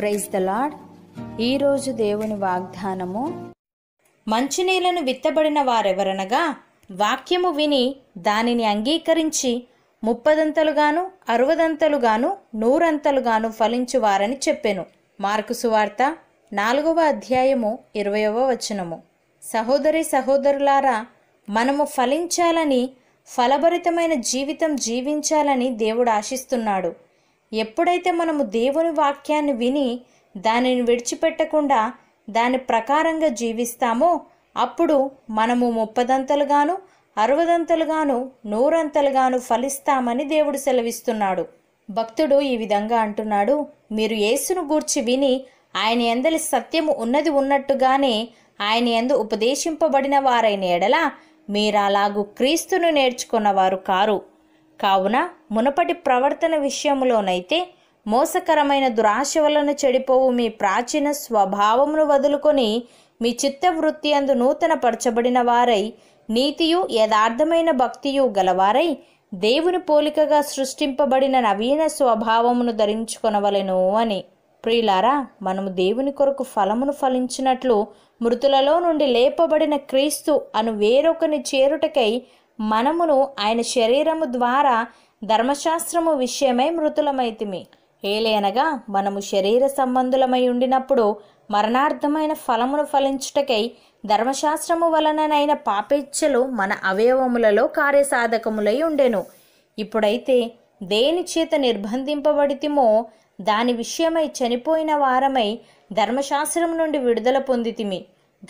praise the lord ఈరోజు దేవుని వాగ్దానము మంచినీళ్లను విత్తబడిన వారెవరనగా వాక్యము విని దానిని అంగీకరించి ముప్పదంతలుగాను అరవదంతలుగాను నూరంతలుగాను ఫలించువారని చెప్పెను మార్కు సువార్త నాలుగవ అధ్యాయము ఇరవయవ వచనము సహోదరి సహోదరులారా మనము ఫలించాలని ఫలభరితమైన జీవితం జీవించాలని దేవుడు ఆశిస్తున్నాడు ఎప్పుడైతే మనము దేవుని వాక్యాన్ని విని దానిని విడిచిపెట్టకుండా దాని ప్రకారంగా జీవిస్తామో అప్పుడు మనము ముప్పదంతలుగాను అరవదంతలుగాను నూరంతలుగాను ఫలిస్తామని దేవుడు సెలవిస్తున్నాడు భక్తుడు ఈ విధంగా అంటున్నాడు మీరు యేసును గూర్చి విని ఆయన ఎందలి సత్యము ఉన్నది ఉన్నట్టుగానే ఆయన ఎందు ఉపదేశింపబడిన వారైన ఎడల అలాగూ క్రీస్తును నేర్చుకున్నవారు కారు కావున మునపటి ప్రవర్తన విషయంలోనైతే మోసకరమైన దురాశ వలన చెడిపోవు మీ ప్రాచీన స్వభావమును వదులుకొని మీ చిత్తవృత్తి అందు నూతన పరచబడిన వారై నీతియు యథార్థమైన భక్తియు గలవారై దేవుని పోలికగా సృష్టింపబడిన నవీన స్వభావమును ధరించుకొనవలెను అని ప్రియులారా మనము దేవుని కొరకు ఫలమును ఫలించినట్లు మృతులలో నుండి లేపబడిన క్రీస్తు అను వేరొకని చేరుటకై మనమును ఆయన శరీరము ద్వారా ధర్మశాస్త్రము విషయమై మృతులమైతిమి ఏలేనగా మనము శరీర సంబంధులమై ఉండినప్పుడు మరణార్థమైన ఫలమును ఫలించుటకై ధర్మశాస్త్రము వలననైన పాపేచ్ఛలు మన అవయవములలో కార్యసాధకములై ఉండెను ఇప్పుడైతే దేని చేత నిర్బంధింపబడితిమో దాని విషయమై చనిపోయిన వారమై ధర్మశాస్త్రం నుండి విడుదల పొందితిమి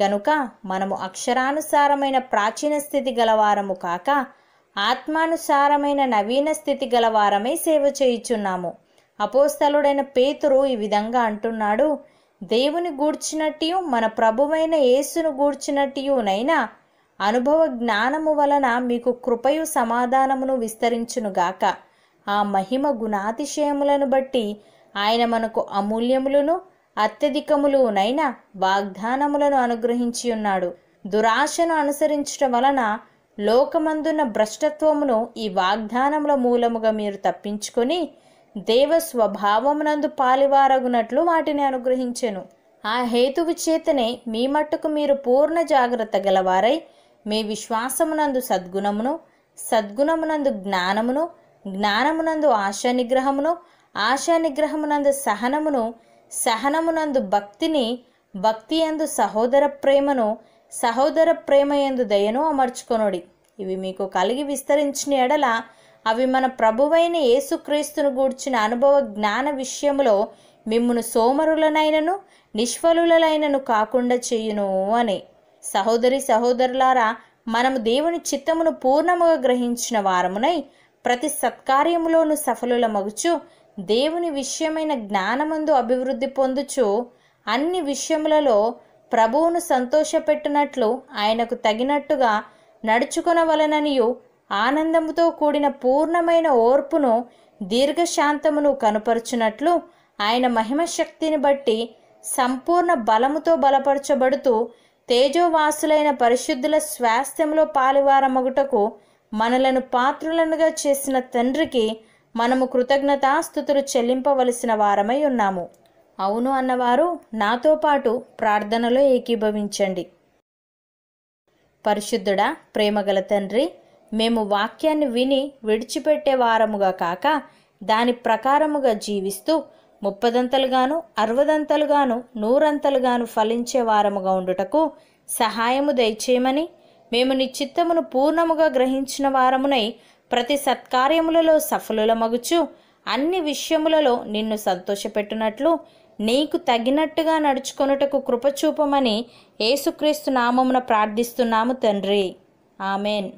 గనుక మనము అక్షరానుసారమైన ప్రాచీన స్థితి గలవారము కాక ఆత్మానుసారమైన నవీన స్థితి గలవారమే సేవ చేయుచున్నాము అపోస్తలుడైన పేతురు ఈ విధంగా అంటున్నాడు దేవుని గూడ్చినట్టు మన ప్రభువైన యేసును గూడ్చినట్టునైనా అనుభవ జ్ఞానము వలన మీకు కృపయు సమాధానమును విస్తరించునుగాక ఆ మహిమ గుణాతిశయములను బట్టి ఆయన మనకు అమూల్యములను అత్యధికములునైన వాగ్దానములను అనుగ్రహించి ఉన్నాడు దురాశను అనుసరించడం వలన లోకమందున్న భ్రష్టత్వమును ఈ వాగ్దానముల మూలముగా మీరు తప్పించుకొని దేవ స్వభావమునందు పాలివారగునట్లు వాటిని అనుగ్రహించెను ఆ హేతువు చేతనే మీ మట్టుకు మీరు పూర్ణ జాగ్రత్త గలవారై మీ విశ్వాసమునందు సద్గుణమును సద్గుణమునందు జ్ఞానమును జ్ఞానమునందు ఆశా నిగ్రహమును ఆశా నిగ్రహమునందు సహనమును సహనమునందు భక్తిని భక్తి ఎందు సహోదర ప్రేమను సహోదర ప్రేమ ఎందు దయను అమర్చుకొనుడి ఇవి మీకు కలిగి విస్తరించిన ఎడల అవి మన ప్రభువైన యేసుక్రీస్తును గూర్చిన అనుభవ జ్ఞాన విషయములో మిమ్మును సోమరులనైనను నిష్ఫలులైనను కాకుండా చేయును అని సహోదరి సహోదరులారా మనము దేవుని చిత్తమును పూర్ణముగా గ్రహించిన వారమునై ప్రతి సత్కార్యములోనూ సఫలుల మగుచు దేవుని విషయమైన జ్ఞానమందు అభివృద్ధి పొందుచు అన్ని విషయములలో ప్రభువును సంతోషపెట్టినట్లు ఆయనకు తగినట్టుగా నడుచుకొనవలననియు ఆనందముతో కూడిన పూర్ణమైన ఓర్పును దీర్ఘశాంతమును కనుపరుచున్నట్లు ఆయన మహిమ శక్తిని బట్టి సంపూర్ణ బలముతో బలపరచబడుతూ తేజోవాసులైన పరిశుద్ధుల స్వాస్థ్యంలో పాలువారమగుటకు మనలను పాత్రులనుగా చేసిన తండ్రికి మనము కృతజ్ఞతాస్థుతులు చెల్లింపవలసిన వారమై ఉన్నాము అవును అన్నవారు నాతో పాటు ప్రార్థనలో ఏకీభవించండి పరిశుద్ధుడా ప్రేమగల తండ్రి మేము వాక్యాన్ని విని విడిచిపెట్టే వారముగా కాక దాని ప్రకారముగా జీవిస్తూ ముప్పదంతలుగాను అరవదంతలుగాను నూరంతలుగాను ఫలించే వారముగా ఉండుటకు సహాయము దయచేయమని మేము నీ చిత్తమును పూర్ణముగా గ్రహించిన వారమునై ప్రతి సత్కార్యములలో సఫలుల మగుచు అన్ని విషయములలో నిన్ను సంతోషపెట్టునట్లు నీకు తగినట్టుగా నడుచుకొనుటకు కృపచూపమని ఏసుక్రీస్తు నామమున ప్రార్థిస్తున్నాము తండ్రి ఆమెన్